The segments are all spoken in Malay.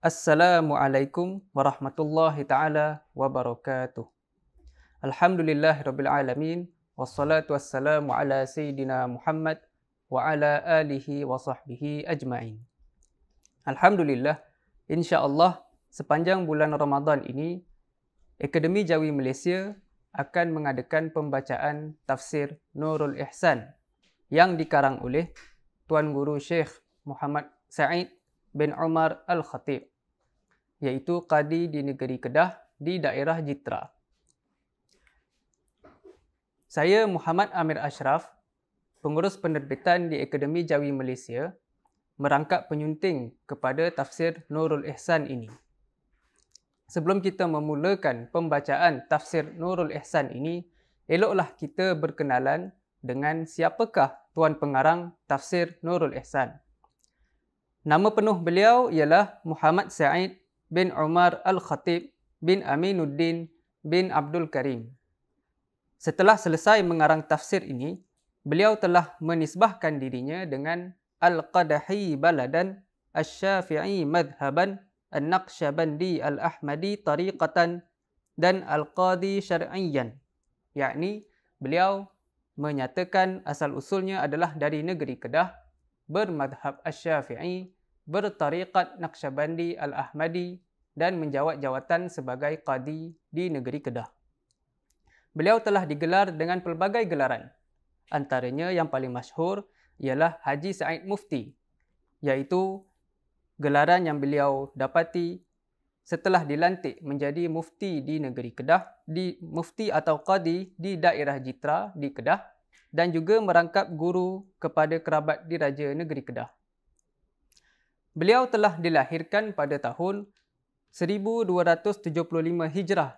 Assalamualaikum warahmatullahi taala wabarakatuh. Alhamdulillahirabbil alamin wassalatu wassalamu ala sayidina Muhammad wa ala alihi wa sahbihi ajmain. Alhamdulillah insyaallah sepanjang bulan Ramadan ini Akademi Jawi Malaysia akan mengadakan pembacaan tafsir Nurul Ihsan yang dikarang oleh Tuan Guru Sheikh Muhammad Sa'id bin Umar Al-Khatib iaitu Qadi di negeri Kedah di daerah Jitra. Saya Muhammad Amir Ashraf, pengurus penerbitan di Akademi Jawi Malaysia, merangkap penyunting kepada tafsir Nurul Ihsan ini. Sebelum kita memulakan pembacaan tafsir Nurul Ihsan ini, eloklah kita berkenalan dengan siapakah tuan pengarang tafsir Nurul Ihsan. Nama penuh beliau ialah Muhammad Said bin Umar Al-Khatib bin Aminuddin bin Abdul Karim. Setelah selesai mengarang tafsir ini, beliau telah menisbahkan dirinya dengan Al-Qadahi Baladan Al-Syafi'i Madhaban Al-Naqshbandi Al-Ahmadi Tariqatan dan Al-Qadi Syar'iyan. Yakni, beliau menyatakan asal-usulnya adalah dari negeri Kedah bermadhab Al-Syafi'i bertarikat Naqsyabandi Al-Ahmadi dan menjawat jawatan sebagai qadi di negeri Kedah. Beliau telah digelar dengan pelbagai gelaran. Antaranya yang paling masyhur ialah Haji Said Mufti, iaitu gelaran yang beliau dapati setelah dilantik menjadi mufti di negeri Kedah, di mufti atau qadi di daerah Jitra di Kedah dan juga merangkap guru kepada kerabat diraja negeri Kedah. Beliau telah dilahirkan pada tahun 1275 Hijrah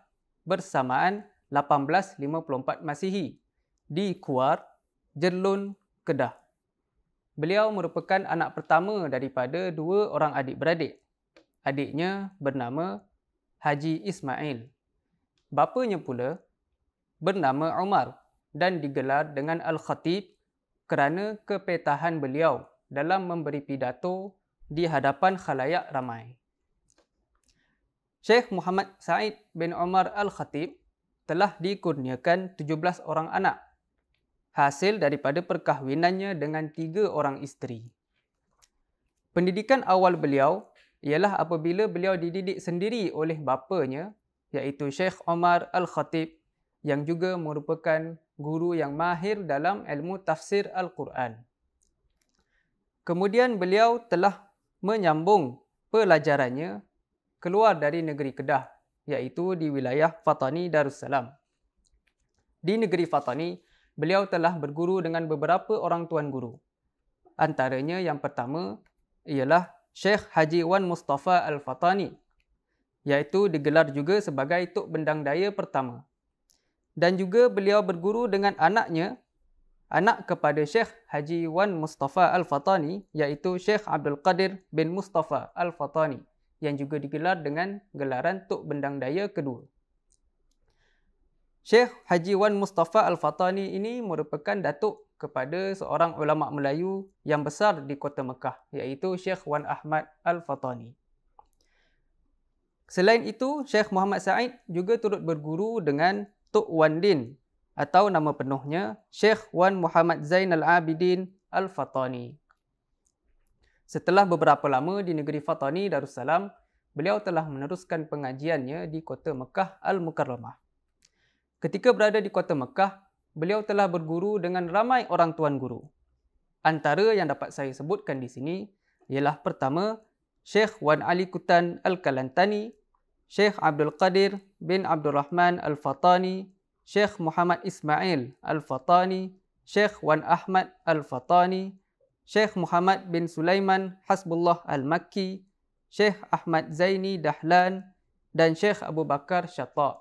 bersamaan 1854 Masihi di Kuar, Jerlun, Kedah. Beliau merupakan anak pertama daripada dua orang adik beradik. Adiknya bernama Haji Ismail. Bapanya pula bernama Umar dan digelar dengan Al-Khatib kerana kepetahan beliau dalam memberi pidato di hadapan khalayak ramai. Syekh Muhammad Said bin Omar Al-Khatib telah dikurniakan 17 orang anak hasil daripada perkahwinannya dengan tiga orang isteri. Pendidikan awal beliau ialah apabila beliau dididik sendiri oleh bapanya iaitu Syekh Omar Al-Khatib yang juga merupakan guru yang mahir dalam ilmu tafsir Al-Quran. Kemudian beliau telah menyambung pelajarannya keluar dari negeri Kedah iaitu di wilayah Fatani Darussalam. Di negeri Fatani, beliau telah berguru dengan beberapa orang tuan guru. Antaranya yang pertama ialah Sheikh Haji Wan Mustafa Al-Fatani iaitu digelar juga sebagai Tok Bendang Daya pertama. Dan juga beliau berguru dengan anaknya anak kepada Syekh Haji Wan Mustafa Al-Fatani iaitu Syekh Abdul Qadir bin Mustafa Al-Fatani yang juga digelar dengan gelaran Tok Bendang Daya kedua. Syekh Haji Wan Mustafa Al-Fatani ini merupakan datuk kepada seorang ulama Melayu yang besar di Kota Mekah iaitu Syekh Wan Ahmad Al-Fatani. Selain itu, Syekh Muhammad Said juga turut berguru dengan Tok Wan Din atau nama penuhnya Sheikh Wan Muhammad Zainal Abidin Al-Fatani. Setelah beberapa lama di negeri Fatani Darussalam, beliau telah meneruskan pengajiannya di kota Mekah Al-Mukarramah. Ketika berada di kota Mekah, beliau telah berguru dengan ramai orang tuan guru. Antara yang dapat saya sebutkan di sini ialah pertama, Sheikh Wan Ali Kutan Al-Kalantani, Sheikh Abdul Qadir bin Abdul Rahman Al-Fatani Sheikh Muhammad Ismail Al-Fatani, Sheikh Wan Ahmad Al-Fatani, Sheikh Muhammad bin Sulaiman Hasbullah Al-Makki, Sheikh Ahmad Zaini Dahlan dan Sheikh Abu Bakar Syata.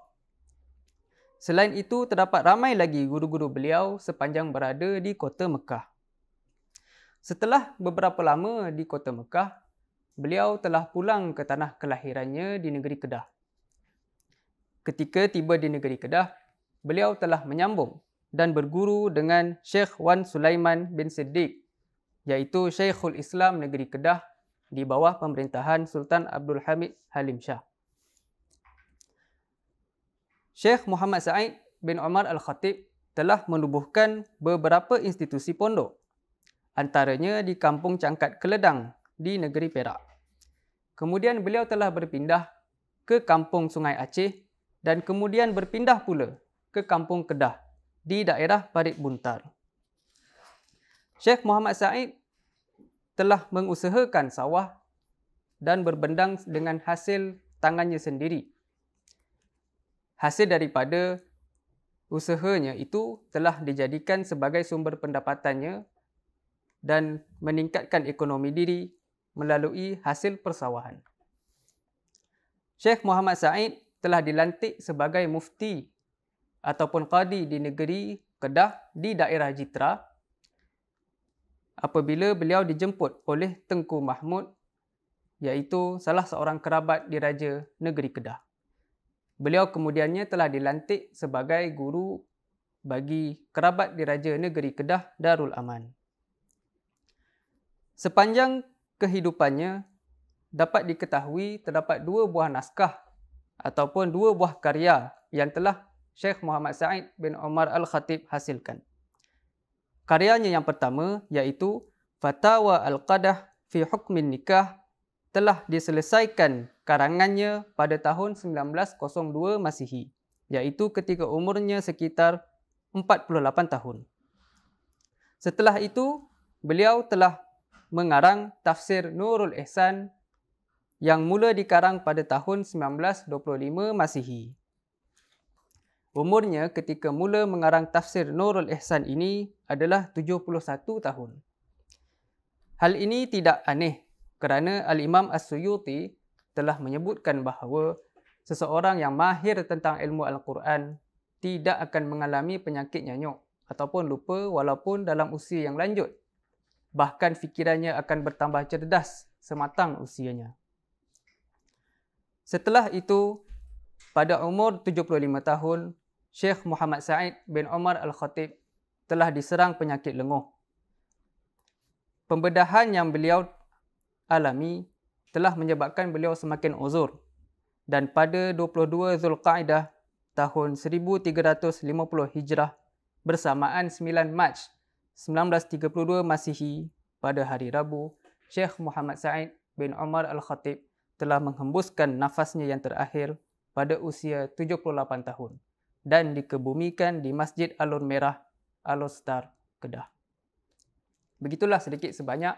Selain itu, terdapat ramai lagi guru-guru beliau sepanjang berada di kota Mekah. Setelah beberapa lama di kota Mekah, beliau telah pulang ke tanah kelahirannya di negeri Kedah. Ketika tiba di negeri Kedah, beliau telah menyambung dan berguru dengan Sheikh Wan Sulaiman bin Siddiq iaitu Sheikhul Islam Negeri Kedah di bawah pemerintahan Sultan Abdul Hamid Halim Shah. Sheikh Muhammad Sa'id bin Omar Al-Khatib telah menubuhkan beberapa institusi pondok antaranya di Kampung Cangkat Keledang di Negeri Perak. Kemudian beliau telah berpindah ke Kampung Sungai Aceh dan kemudian berpindah pula ke Kampung Kedah di daerah Parit Buntar. Sheikh Muhammad Said telah mengusahakan sawah dan berbendang dengan hasil tangannya sendiri. Hasil daripada usahanya itu telah dijadikan sebagai sumber pendapatannya dan meningkatkan ekonomi diri melalui hasil persawahan. Sheikh Muhammad Said telah dilantik sebagai mufti ataupun qadi di negeri Kedah di daerah Jitra apabila beliau dijemput oleh Tengku Mahmud iaitu salah seorang kerabat diraja negeri Kedah. Beliau kemudiannya telah dilantik sebagai guru bagi kerabat diraja negeri Kedah Darul Aman. Sepanjang kehidupannya dapat diketahui terdapat dua buah naskah ataupun dua buah karya yang telah Syekh Muhammad Sa'id bin Omar Al-Khatib hasilkan. Karyanya yang pertama iaitu Fatawa Al-Qadah fi Hukmin Nikah telah diselesaikan karangannya pada tahun 1902 Masihi iaitu ketika umurnya sekitar 48 tahun. Setelah itu, beliau telah mengarang tafsir Nurul Ihsan yang mula dikarang pada tahun 1925 Masihi. Umurnya ketika mula mengarang tafsir Nurul Ihsan ini adalah 71 tahun. Hal ini tidak aneh kerana Al-Imam As-Suyuti telah menyebutkan bahawa seseorang yang mahir tentang ilmu Al-Quran tidak akan mengalami penyakit nyanyuk ataupun lupa walaupun dalam usia yang lanjut. Bahkan fikirannya akan bertambah cerdas sematang usianya. Setelah itu, pada umur 75 tahun, Syekh Muhammad Said bin Omar Al-Khatib telah diserang penyakit lenguh. Pembedahan yang beliau alami telah menyebabkan beliau semakin uzur dan pada 22 Zulqaidah tahun 1350 Hijrah bersamaan 9 Mac 1932 Masihi pada hari Rabu, Syekh Muhammad Said bin Omar Al-Khatib telah menghembuskan nafasnya yang terakhir pada usia 78 tahun dan dikebumikan di Masjid Alun Merah Alun Star Kedah. Begitulah sedikit sebanyak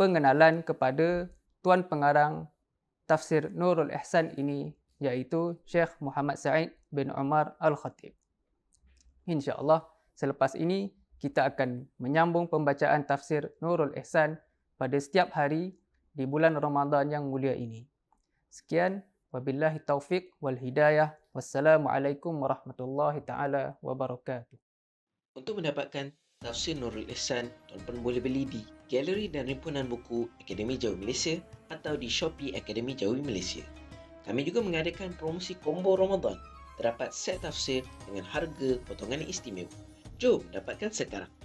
pengenalan kepada Tuan Pengarang Tafsir Nurul Ihsan ini iaitu Sheikh Muhammad Sa'id bin Umar Al-Khatib. Allah selepas ini kita akan menyambung pembacaan Tafsir Nurul Ihsan pada setiap hari di bulan Ramadan yang mulia ini. Sekian. Wabillahi taufiq wal hidayah. Wassalamualaikum warahmatullahi taala wabarakatuh. Untuk mendapatkan Tafsir Nurul Ihsan, tuan pun boleh beli di Galeri dan Rimpunan Buku Akademi Jawi Malaysia atau di Shopee Akademi Jawi Malaysia. Kami juga mengadakan promosi combo Ramadan terdapat set tafsir dengan harga potongan istimewa. Jom dapatkan sekarang.